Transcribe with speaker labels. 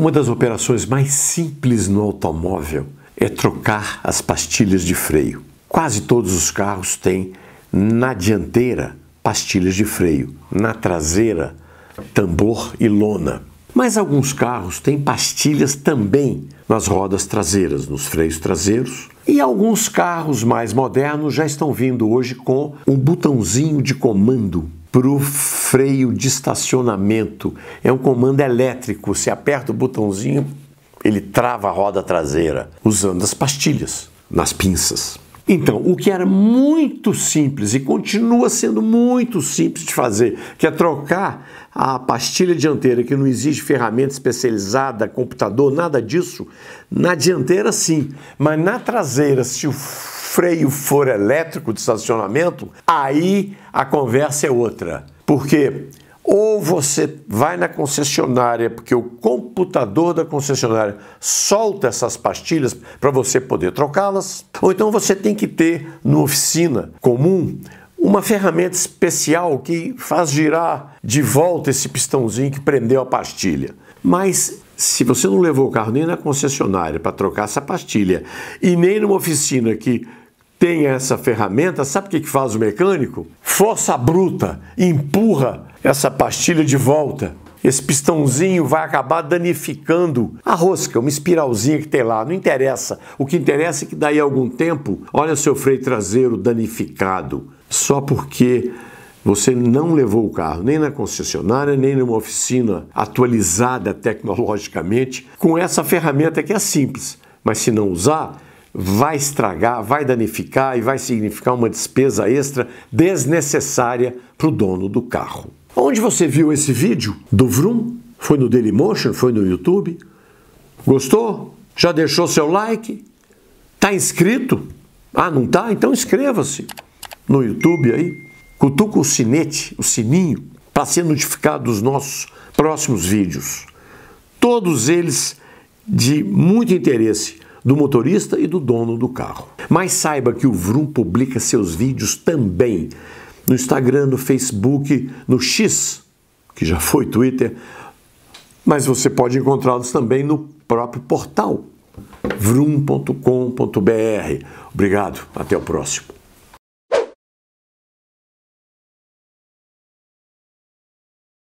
Speaker 1: Uma das operações mais simples no automóvel é trocar as pastilhas de freio. Quase todos os carros têm na dianteira pastilhas de freio, na traseira tambor e lona. Mas alguns carros têm pastilhas também nas rodas traseiras, nos freios traseiros. E alguns carros mais modernos já estão vindo hoje com um botãozinho de comando para o freio de estacionamento. É um comando elétrico. Você aperta o botãozinho, ele trava a roda traseira, usando as pastilhas nas pinças. Então, o que era muito simples e continua sendo muito simples de fazer, que é trocar a pastilha dianteira, que não exige ferramenta especializada, computador, nada disso, na dianteira sim, mas na traseira, se o freio for elétrico de estacionamento, aí a conversa é outra. Porque ou você vai na concessionária, porque o computador da concessionária solta essas pastilhas para você poder trocá-las, ou então você tem que ter no oficina comum uma ferramenta especial que faz girar de volta esse pistãozinho que prendeu a pastilha. Mas se você não levou o carro nem na concessionária para trocar essa pastilha e nem numa oficina que tem essa ferramenta, sabe o que, que faz o mecânico? Força bruta, empurra essa pastilha de volta. Esse pistãozinho vai acabar danificando a rosca, uma espiralzinha que tem lá, não interessa. O que interessa é que daí a algum tempo, olha seu freio traseiro danificado, só porque você não levou o carro nem na concessionária, nem numa oficina atualizada tecnologicamente, com essa ferramenta que é simples, mas se não usar, vai estragar, vai danificar e vai significar uma despesa extra desnecessária para o dono do carro. Onde você viu esse vídeo do Vroom? Foi no Dailymotion? Foi no YouTube? Gostou? Já deixou seu like? Tá inscrito? Ah, não tá? Então inscreva-se no YouTube aí. Cutuca o sinete, o sininho, para ser notificado dos nossos próximos vídeos. Todos eles de muito interesse do motorista e do dono do carro. Mas saiba que o Vroom publica seus vídeos também no Instagram, no Facebook, no X, que já foi Twitter, mas você pode encontrá-los também no próprio portal vroom.com.br. Obrigado, até o próximo.